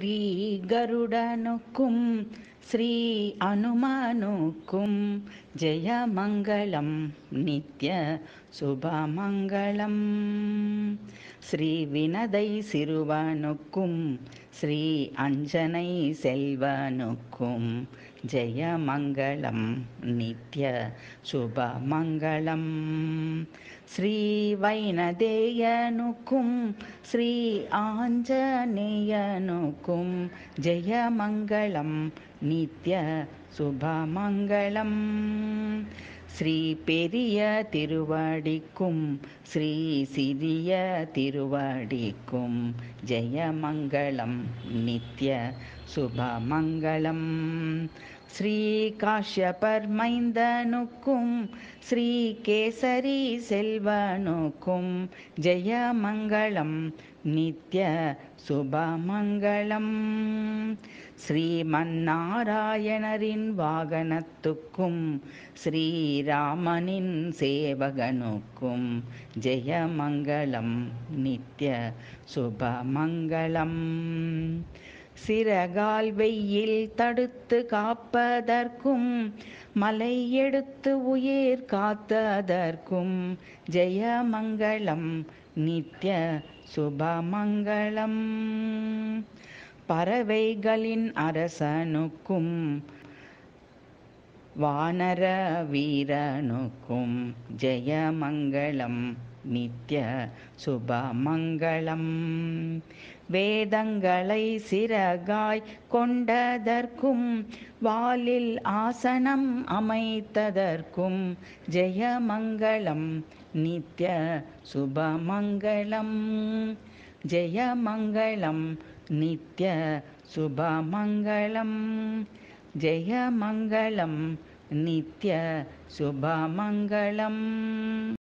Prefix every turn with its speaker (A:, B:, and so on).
A: శ్రీ గరుడనుకుం శ్రీ హనుమనుకుం జయమంగళం నిత్య சுபமங்களம் ஸ்ரீ வினதை சிறுவனுக்கும் ஸ்ரீ அஞ்சனை செல்வனுக்கும் ஜெயமங்களம் நித்ய சுபமங்களம் श्रीवैनदेयनुकुं श्री आञ्जनेयनुकुं जयमङ्गलं नित्यशुभमङ्गलम् ஸ்ரீ பெரிய திருவாடிக்கும் ஸ்ரீ சிறிய திருவாடிக்கும் ஜெயமங்கலம் நித்ய சுபமங்கலம் ஸ்ரீ காஷ்யபர்மைந்தனுக்கும் ஸ்ரீ கேசரி செல்வனுக்கும் ஜெயமங்கலம் நித்ய சுபமங்கலம் மன்னாராயணரின் வாகனத்துக்கும் ஸ்ரீ ஸ்ரீராமனின் சேவகனுக்கும் ஜெயமங்கலம் நித்ய சுபமங்கலம் சிறகால் வெயில் தடுத்து காப்பதற்கும் மலை எடுத்து உயிர் காத்ததற்கும் ஜெயமங்கலம் நித்ய சுபமங்கலம் பறவைகளின் அரசனுக்கும் வானர வீரனுக்கும் ஜெயமங்களம் நித்ய சுபமங்களம் வேதங்களை சிறகாய் கொண்டதற்கும் வாலில் ஆசனம் அமைத்ததற்கும் ஜெயமங்களம் நித்ய சுபமங்களம் ஜெயமங்களம் நித்ய சுபமங்களம் जयमङ्गलं नित्यशुभमङ्गलम्